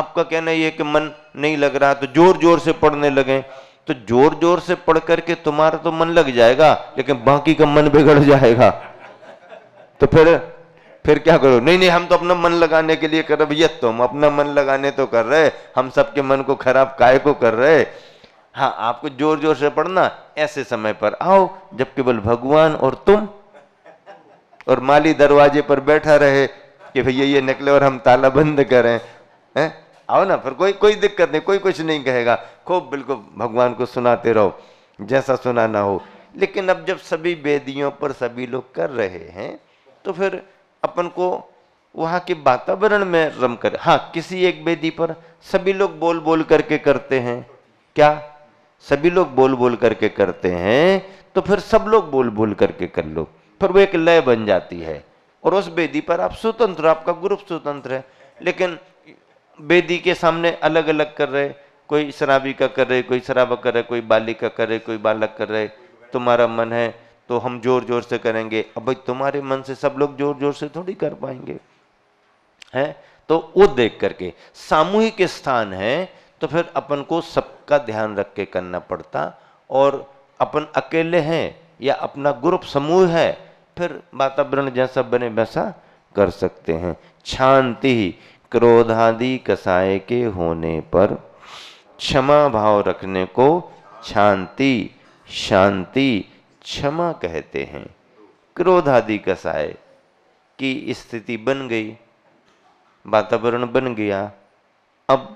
आपका कहना यह कि मन नहीं लग रहा तो जोर जोर से पढ़ने लगे तो जोर जोर से पढ़ करके तुम्हारा तो मन लग जाएगा लेकिन बाकी का मन बिगड़ जाएगा तो फिर फिर क्या करो नहीं नहीं हम तो अपना मन लगाने के लिए कर रहे भैया तुम अपना मन लगाने तो कर रहे हम सबके मन को खराब काय को कर रहे हाँ आपको जोर जोर से पढ़ना ऐसे समय पर आओ जब केवल भगवान और तुम और माली दरवाजे पर बैठा रहे कि भैया ये निकले और हम ताला बंद करें हैं आओ ना फिर कोई कोई दिक्कत नहीं कोई कुछ नहीं कहेगा खूब बिल्कुल भगवान को सुनाते रहो जैसा सुनाना हो लेकिन अब जब सभी वेदियों पर सभी लोग कर रहे हैं तो फिर अपन को वहाँ के वातावरण में रम कर हाँ किसी एक वेदी पर सभी लोग बोल बोल करके करते हैं क्या सभी लोग बोल बोल करके करते हैं तो फिर सब लोग बोल बोल करके कर लो फिर वो एक लय बन जाती है और उस वेदी पर आप स्वतंत्र आपका ग्रुप स्वतंत्र है लेकिन बेदी के सामने अलग अलग कर रहे कोई शराबी का कर रहे कोई शराबा कर रहे कोई बालिक का कर रहे कोई बालक कर रहे तुम्हारा मन है तो हम जोर जोर से करेंगे अब भाई तुम्हारे मन से सब लोग जोर जोर से थोड़ी कर पाएंगे हैं तो वो देख करके सामूहिक स्थान है तो फिर अपन को सबका ध्यान रख के करना पड़ता और अपन अकेले हैं या अपना ग्रुप समूह है फिर वातावरण जैसा बने वैसा कर सकते हैं शांति क्रोधादि कसाय के होने पर क्षमा भाव रखने को शांति शांति क्षमा कहते हैं क्रोधादि कसाय की स्थिति बन गई वातावरण बन गया अब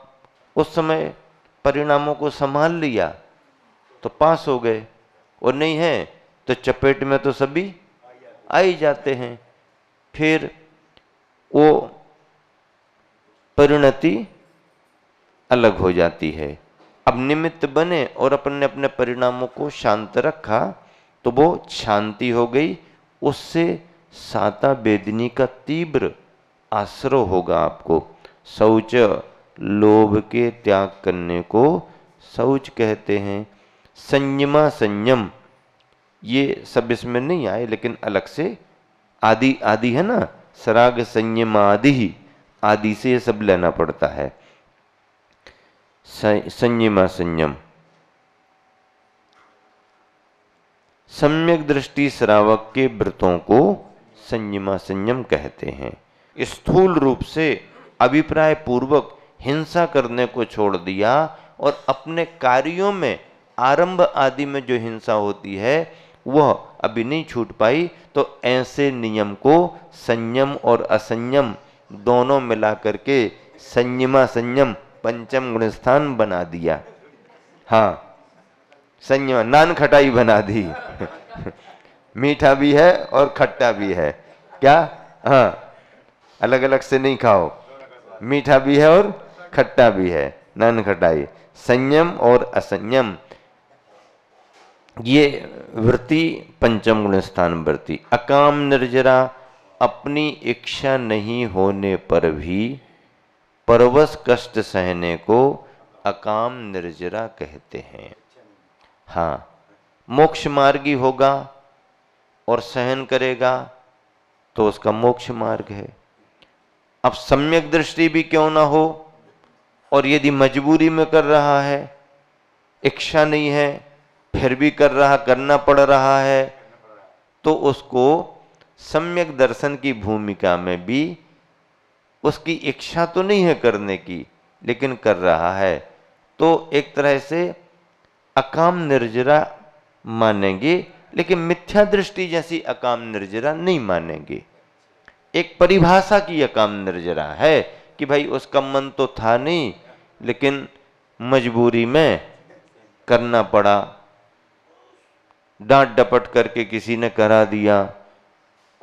उस समय परिणामों को संभाल लिया तो पास हो गए और नहीं है तो चपेट में तो सभी आ ही जाते हैं फिर वो परिणति अलग हो जाती है अब निमित्त बने और अपन ने अपने परिणामों को शांत रखा तो वो शांति हो गई उससे साता वेदनी का तीव्र आश्रय होगा आपको शौच लोभ के त्याग करने को शौच कहते हैं संयमा संयम ये सब इसमें नहीं आए लेकिन अलग से आदि आदि है ना सराग संयम आदि ही आदि से ये सब लेना पड़ता है संयमा संयम सम्यक दृष्टि श्रावक के व्रतों को संयमा संयम कहते हैं स्थूल रूप से अभिप्राय पूर्वक हिंसा करने को छोड़ दिया और अपने कार्यों में आरंभ आदि में जो हिंसा होती है वह अभी नहीं छूट पाई तो ऐसे नियम को संयम और असंयम दोनों मिलाकर के संयमा संयम पंचम गुणस्थान बना दिया हाँ संयम नान खटाई बना दी मीठा भी है और खट्टा भी है क्या हाँ अलग अलग से नहीं खाओ मीठा भी है और खट्टा भी है नान खटाई संयम और असंयम ये वृत्ति पंचम गुण स्थान वृत्ति अकाम निर्जरा अपनी इच्छा नहीं होने पर भी परवश कष्ट सहने को अकाम निर्जरा कहते हैं हाँ मोक्ष मार्गी होगा और सहन करेगा तो उसका मोक्ष मार्ग है अब सम्यक दृष्टि भी क्यों ना हो और यदि मजबूरी में कर रहा है इच्छा नहीं है फिर भी कर रहा करना पड़ रहा है तो उसको सम्यक दर्शन की भूमिका में भी उसकी इच्छा तो नहीं है करने की लेकिन कर रहा है तो एक तरह से अकाम निर्जरा मानेंगे लेकिन मिथ्या दृष्टि जैसी अकाम निर्जरा नहीं मानेंगे एक परिभाषा की अकाम निर्जरा है कि भाई उसका मन तो था नहीं लेकिन मजबूरी में करना पड़ा डांट डपट करके किसी ने करा दिया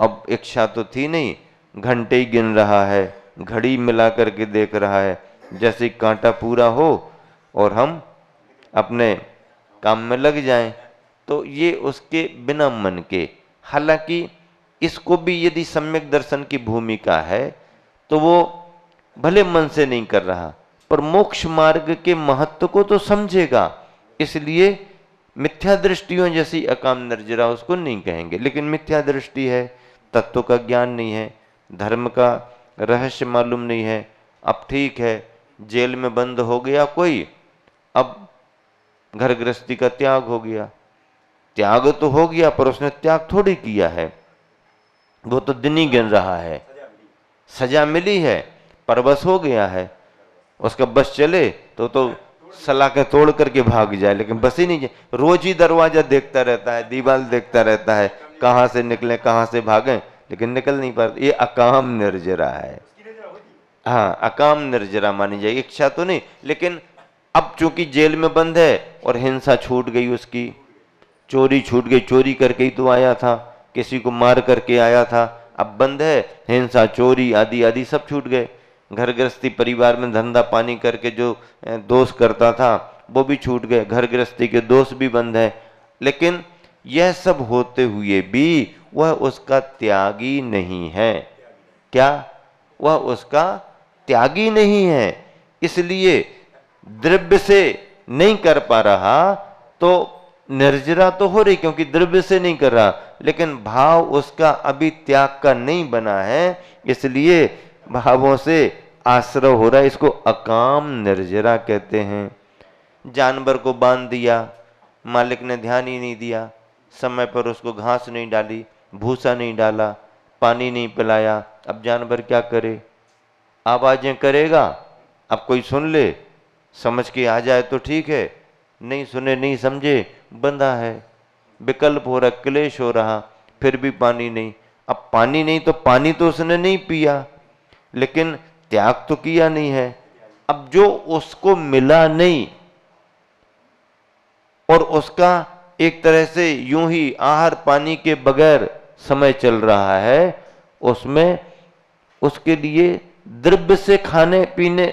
अब इच्छा तो थी नहीं घंटे ही गिन रहा है घड़ी मिला करके देख रहा है जैसे कांटा पूरा हो और हम अपने काम में लग जाएं तो ये उसके बिना मन के हालांकि इसको भी यदि सम्यक दर्शन की भूमिका है तो वो भले मन से नहीं कर रहा पर मोक्ष मार्ग के महत्व को तो समझेगा इसलिए मिथ्या दृष्टियों जैसी अकाम निर्जरा उसको नहीं कहेंगे लेकिन मिथ्या दृष्टि है तत्व का ज्ञान नहीं है धर्म का रहस्य मालूम नहीं है अब ठीक है जेल में बंद हो गया कोई अब घर गृहस्थी का त्याग हो गया त्याग तो हो गया पर उसने त्याग थोड़ी किया है वो तो दिन ही गिन रहा है सजा मिली है पर बस हो गया है उसका बस चले तो तो सलाह के तोड़ करके भाग जाए लेकिन बस ही नहीं जाए रोज ही दरवाजा देखता रहता है दीवाल देखता रहता है कहाँ से निकलें कहाँ से भागें लेकिन निकल नहीं पाते ये अकाम निर्जरा है हाँ अकाम निर्जरा मानी जाए इच्छा तो नहीं लेकिन अब चूंकि जेल में बंद है और हिंसा छूट गई उसकी चोरी छूट गई चोरी करके ही तो आया था किसी को मार करके आया था अब बंद है हिंसा चोरी आदि आदि सब छूट गए घर गृहस्थी परिवार में धंधा पानी करके जो दोष करता था वो भी छूट गए घर गृहस्थी के दोष भी बंद है लेकिन यह सब होते हुए भी वह उसका त्यागी नहीं है क्या वह उसका त्यागी नहीं है इसलिए द्रव्य से नहीं कर पा रहा तो निर्जरा तो हो रही क्योंकि द्रव्य से नहीं कर रहा लेकिन भाव उसका अभी त्याग का नहीं बना है इसलिए भावों से आश्रय हो रहा है इसको अकाम निर्जरा कहते हैं जानवर को बांध दिया मालिक ने ध्यान ही नहीं दिया समय पर उसको घास नहीं डाली भूसा नहीं डाला पानी नहीं पिलाया अब जानवर क्या करे आवाज़ें करेगा अब कोई सुन ले समझ के आ जाए तो ठीक है नहीं सुने नहीं समझे बंधा है विकल्प हो रहा क्लेश हो रहा फिर भी पानी नहीं अब पानी नहीं तो पानी तो उसने नहीं पिया लेकिन त्याग तो किया नहीं है अब जो उसको मिला नहीं और उसका एक तरह से यूं ही आहार पानी के बगैर समय चल रहा है उसमें उसके लिए द्रव्य से खाने पीने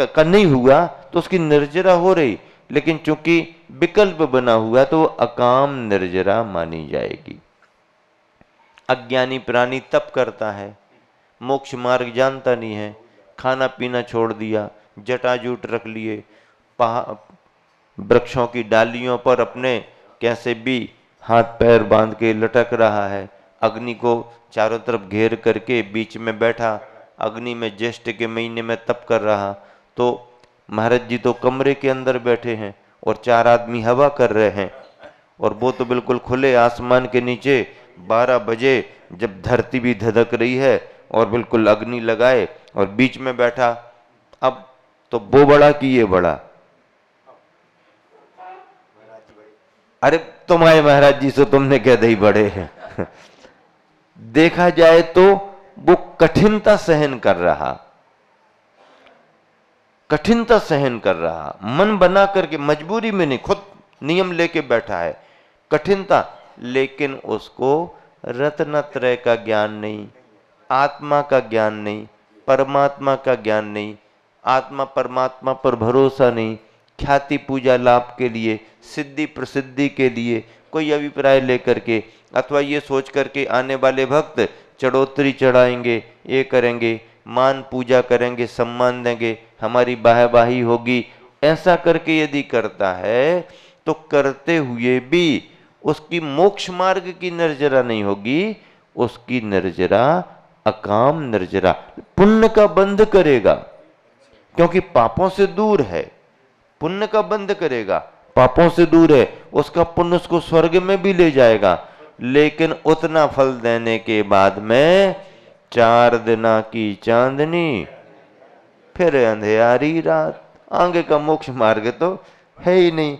का नहीं हुआ तो उसकी निर्जरा हो रही लेकिन चूंकि विकल्प बना हुआ तो अकाम निर्जरा मानी जाएगी अज्ञानी प्राणी तप करता है मोक्ष मार्ग जानता नहीं है खाना पीना छोड़ दिया जटाजूट रख लिए वृक्षों की डालियों पर अपने कैसे भी हाथ पैर बांध के लटक रहा है अग्नि को चारों तरफ घेर करके बीच में बैठा अग्नि में ज्येष्ठ के महीने में तप कर रहा तो महाराज जी तो कमरे के अंदर बैठे हैं और चार आदमी हवा कर रहे हैं और वो तो बिल्कुल खुले आसमान के नीचे 12 बजे जब धरती भी धधक रही है और बिल्कुल अग्नि लगाए और बीच में बैठा अब तो वो बड़ा कि ये बड़ा अरे तुम्हारे महाराज जी से तो तुमने क्या दही बड़े हैं देखा जाए तो वो कठिनता सहन कर रहा कठिनता सहन कर रहा मन बना करके मजबूरी में नहीं खुद नियम लेके बैठा है कठिनता लेकिन उसको त्रय का ज्ञान नहीं आत्मा का ज्ञान नहीं परमात्मा का ज्ञान नहीं आत्मा परमात्मा पर भरोसा नहीं ख्याति पूजा लाभ के लिए सिद्धि प्रसिद्धि के लिए कोई अभिप्राय लेकर के अथवा ये सोच करके आने वाले भक्त चढ़ोतरी चढ़ाएंगे ये करेंगे मान पूजा करेंगे सम्मान देंगे हमारी बाहबाही होगी ऐसा करके यदि करता है तो करते हुए भी उसकी मोक्ष मार्ग की निर्जरा नहीं होगी उसकी निर्जरा अकाम निर्जरा पुण्य का बंध करेगा क्योंकि पापों से दूर है पुण्य का बंद करेगा पापों से दूर है उसका पुण्य उसको स्वर्ग में भी ले जाएगा लेकिन उतना फल देने के बाद में चार दिना की चांदनी फिर अंधेरी रात आगे का मोक्ष मार्ग तो है ही नहीं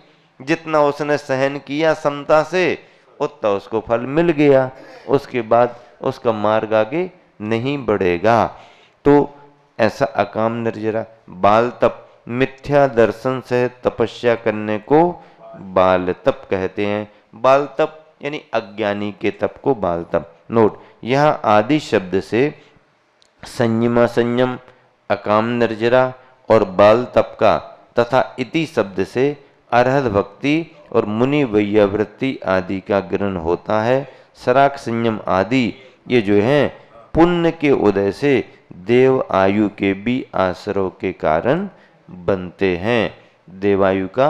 जितना उसने सहन किया समता से उतना उसको फल मिल गया उसके बाद उसका मार्ग आगे नहीं बढ़ेगा तो ऐसा अकाम निर्जरा बाल तप मिथ्या दर्शन से तपस्या करने को बाल तप कहते हैं बाल तप यानी अज्ञानी के तप को बाल तप नोट यह आदि शब्द से संयमा संयम अकाम निर्जरा और बाल तप का तथा इति शब्द से अरहद भक्ति और मुनि वैयावृत्ति आदि का ग्रहण होता है सराक संयम आदि ये जो हैं पुण्य के उदय से देव आयु के भी आसरो के कारण बनते हैं देवायु का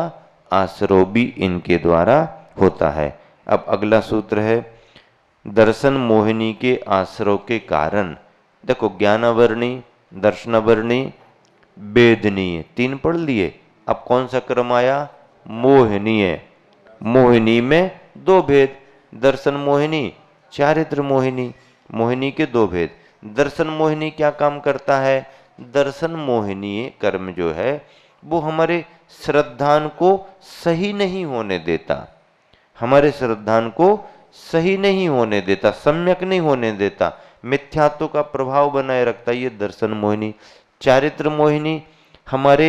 आश्रो भी इनके द्वारा होता है अब अगला सूत्र है दर्शन मोहिनी के आश्रो के कारण देखो ज्ञानवर्णी दर्शनवर्णी वेदनीय तीन पढ़ लिए अब कौन सा क्रम आया मोहिनीय मोहिनी में दो भेद दर्शन मोहिनी चारित्र मोहिनी मोहिनी के दो भेद दर्शन मोहिनी क्या काम करता है दर्शन मोहिनीय कर्म जो है वो हमारे श्रद्धान को सही नहीं होने देता हमारे श्रद्धान को सही नहीं होने देता सम्यक नहीं होने देता मिथ्यात्व का प्रभाव बनाए रखता ये दर्शन मोहिनी चारित्र मोहिनी हमारे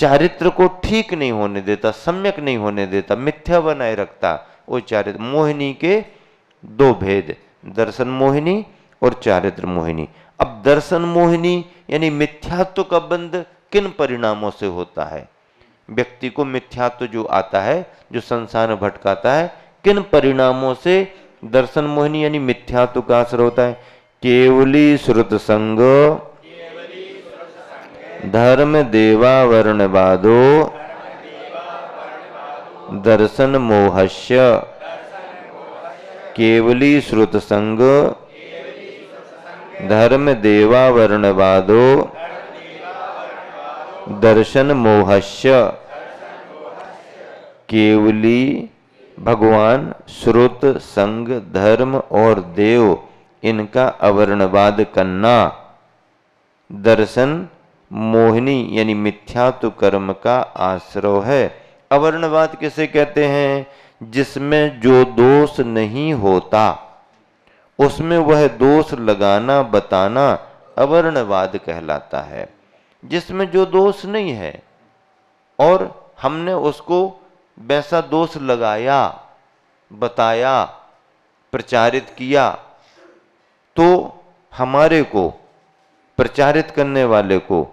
चारित्र को ठीक नहीं होने देता सम्यक नहीं होने देता मिथ्या बनाए रखता वो चारित्र मोहिनी के दो भेद दर्शन मोहिनी और चारित्र मोहिनी अब दर्शन मोहिनी यानी मिथ्यात्व का बंध किन परिणामों से होता है व्यक्ति को मिथ्यात्व जो आता है जो संसार भटकाता है किन परिणामों से दर्शन मोहिनी यानी मिथ्यात्व का असर होता है केवली श्रुत संग धर्म देवावरण बाधो दर्शन मोहस्य केवली श्रुत संग, धर्म देवावरणवादो दर्शन मोहस्य केवली भगवान श्रुत संग धर्म और देव इनका अवर्णवाद करना दर्शन मोहिनी यानी मिथ्यात्व कर्म का आश्रय है अवर्णवाद किसे कहते हैं जिसमें जो दोष नहीं होता उसमें वह दोष लगाना बताना अवर्णवाद कहलाता है जिसमें जो दोष नहीं है और हमने उसको वैसा दोष लगाया बताया प्रचारित किया तो हमारे को प्रचारित करने वाले को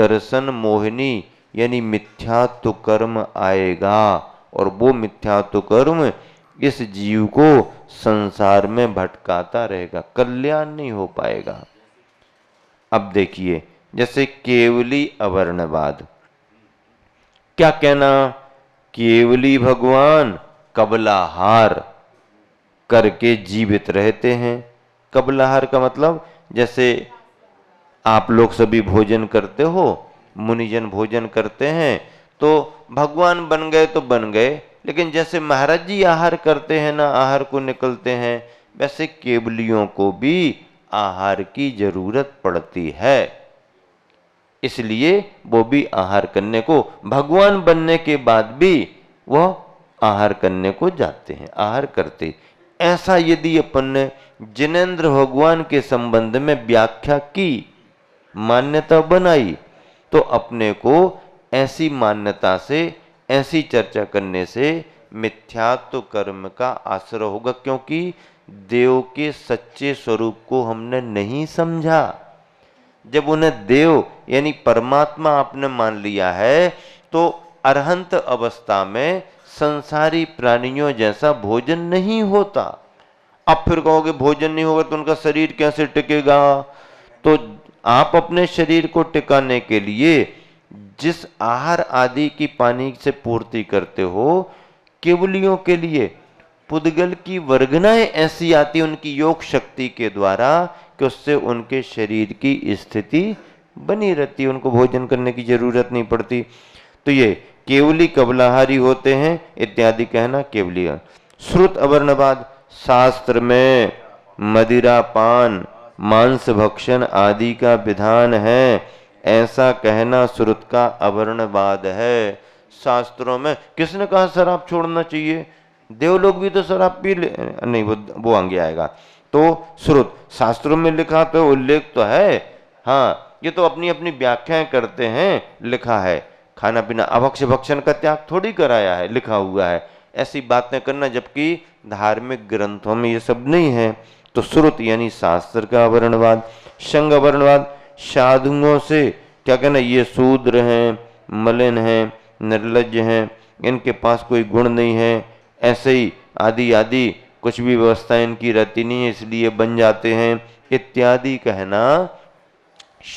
दर्शन मोहिनी यानी मिथ्यात्व कर्म आएगा और वो मिथ्यात्व कर्म इस जीव को संसार में भटकाता रहेगा कल्याण नहीं हो पाएगा अब देखिए जैसे केवली अवर्णवाद क्या कहना केवली भगवान कबलाहार करके जीवित रहते हैं कबलाहार का मतलब जैसे आप लोग सभी भोजन करते हो मुनिजन भोजन करते हैं तो भगवान बन गए तो बन गए लेकिन जैसे महाराज जी आहार करते हैं ना आहार को निकलते हैं वैसे केवलियों को भी आहार की जरूरत पड़ती है इसलिए वो भी आहार करने को भगवान बनने के बाद भी वह आहार करने को जाते हैं आहार करते ऐसा यदि अपन ने जिनेन्द्र भगवान के संबंध में व्याख्या की मान्यता बनाई तो अपने को ऐसी मान्यता से ऐसी चर्चा करने से मिथ्यात्व तो कर्म का आश्रय होगा क्योंकि देव के सच्चे स्वरूप को हमने नहीं समझा जब उन्हें देव यानी परमात्मा आपने मान लिया है तो अरहंत अवस्था में संसारी प्राणियों जैसा भोजन नहीं होता आप फिर कहोगे भोजन नहीं होगा तो उनका शरीर कैसे टिकेगा तो आप अपने शरीर को टिकाने के लिए जिस आहार आदि की पानी से पूर्ति करते हो केवलियों के लिए पुद्गल की वर्गनाएं ऐसी आती उनकी योग शक्ति के द्वारा कि उससे उनके शरीर की स्थिति बनी रहती उनको भोजन करने की जरूरत नहीं पड़ती तो ये केवली कबलाहारी होते हैं इत्यादि कहना केवलिया श्रुत अवर्णवाद शास्त्र में मदिरा पान मांस भक्षण आदि का विधान है ऐसा कहना श्रुत का अवर्णवाद है शास्त्रों में किसने कहा शराब छोड़ना चाहिए देवलोग भी तो शराब पी ले नहीं वो वो आगे आएगा तो श्रुत शास्त्रों में लिखा तो उल्लेख तो है हाँ ये तो अपनी अपनी व्याख्याएं करते हैं लिखा है खाना पीना अभक्ष भक्षण का त्याग थोड़ी कराया है लिखा हुआ है ऐसी बातें करना जबकि धार्मिक ग्रंथों में ये सब नहीं है तो श्रुत यानी शास्त्र का वर्णवाद संघ वर्णवाद साधुओं से क्या कहना ये शूद्र हैं मलिन हैं निर्लज हैं इनके पास कोई गुण नहीं है ऐसे ही आदि आदि कुछ भी व्यवस्था इनकी रहती नहीं है इसलिए बन जाते हैं इत्यादि कहना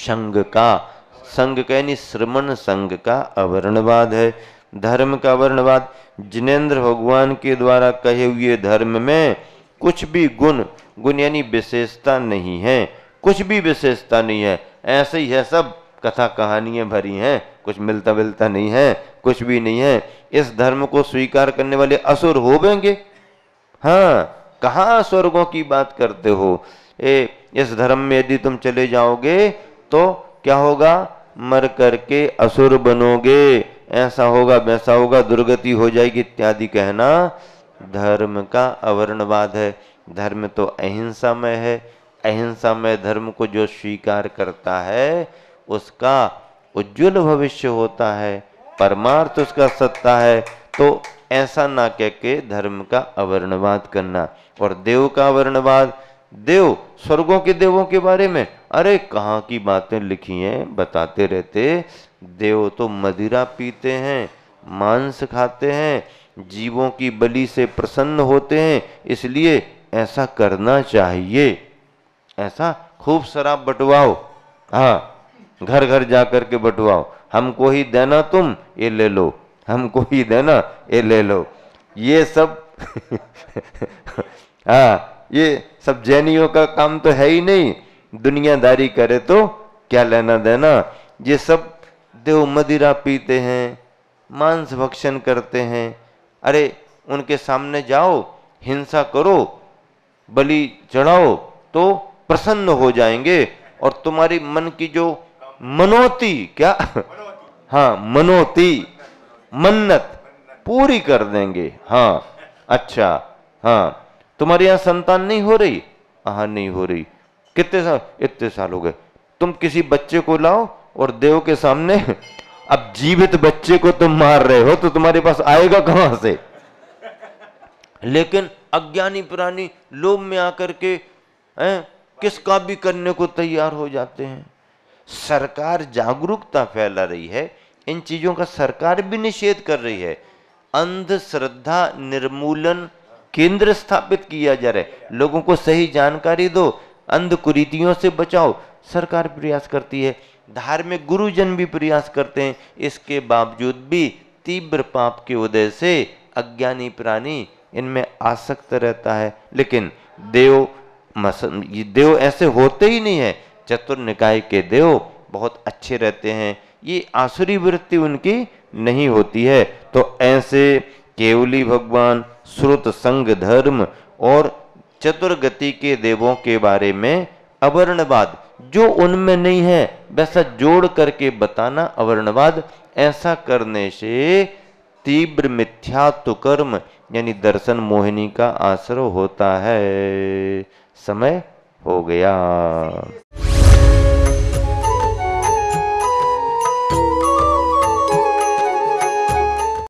संग का संग का यानी श्रमण संग का अवर्णवाद है धर्म का अवर्णवाद जिनेन्द्र भगवान के द्वारा कहे हुए धर्म में कुछ भी गुण गुण यानी विशेषता नहीं है कुछ भी विशेषता नहीं है ऐसे ही है सब कथा कहानियां भरी हैं कुछ मिलता मिलता नहीं है कुछ भी नहीं है इस धर्म को स्वीकार करने वाले असुर हो होवेंगे हाँ कहा स्वर्गों की बात करते हो ए इस धर्म में यदि तुम चले जाओगे तो क्या होगा मर करके असुर बनोगे ऐसा होगा वैसा होगा दुर्गति हो जाएगी इत्यादि कहना धर्म का अवर्णवाद है धर्म तो अहिंसामय है अहिंसा में धर्म को जो स्वीकार करता है उसका उज्जवल भविष्य होता है परमार्थ उसका सत्ता है तो ऐसा ना कह के धर्म का अवर्णवाद करना और देव का अवर्णवाद देव स्वर्गों के देवों के बारे में अरे कहाँ की बातें लिखी हैं बताते रहते देव तो मदिरा पीते हैं मांस खाते हैं जीवों की बलि से प्रसन्न होते हैं इसलिए ऐसा करना चाहिए ऐसा खूब शराब बटवाओ हाँ घर घर जा के बटवाओ हमको ही देना तुम ये ले लो हमको ही देना ये ले लो ये सब हाँ ये सब जैनियों का काम तो है ही नहीं दुनियादारी करे तो क्या लेना देना ये सब देव मदिरा पीते हैं मांस भक्षण करते हैं अरे उनके सामने जाओ हिंसा करो बलि चढ़ाओ तो प्रसन्न हो जाएंगे और तुम्हारी मन की जो मनोती क्या हाँ मनोती मन्नत पूरी कर देंगे हाँ अच्छा हाँ तुम्हारे यहां संतान नहीं हो रही हाँ नहीं हो रही कितने साल इतने साल हो गए तुम किसी बच्चे को लाओ और देव के सामने अब जीवित बच्चे को तुम मार रहे हो तो तुम्हारे पास आएगा कहां से लेकिन अज्ञानी पुरानी लोभ में आकर के किसका भी करने को तैयार हो जाते हैं सरकार जागरूकता फैला रही है इन चीजों का सरकार भी निषेध कर रही है अंधश्रद्धा निर्मूलन केंद्र स्थापित किया जा रहा है लोगों को सही जानकारी दो अंध कुरीतियों से बचाओ सरकार प्रयास करती है धार्मिक गुरुजन भी प्रयास करते हैं इसके बावजूद भी तीव्र पाप के उदय से अज्ञानी प्राणी इनमें आसक्त रहता है लेकिन देव ये देव ऐसे होते ही नहीं है चतुर निकाय के देव बहुत अच्छे रहते हैं ये आसुरी वृत्ति उनकी नहीं होती है तो ऐसे केवली भगवान श्रुत संग धर्म और चतुर्गति के देवों के बारे में अवर्णवाद जो उनमें नहीं है वैसा जोड़ करके बताना अवर्णवाद ऐसा करने से तीव्र मिथ्यात्व कर्म यानी दर्शन मोहिनी का आश्रय होता है समय हो गया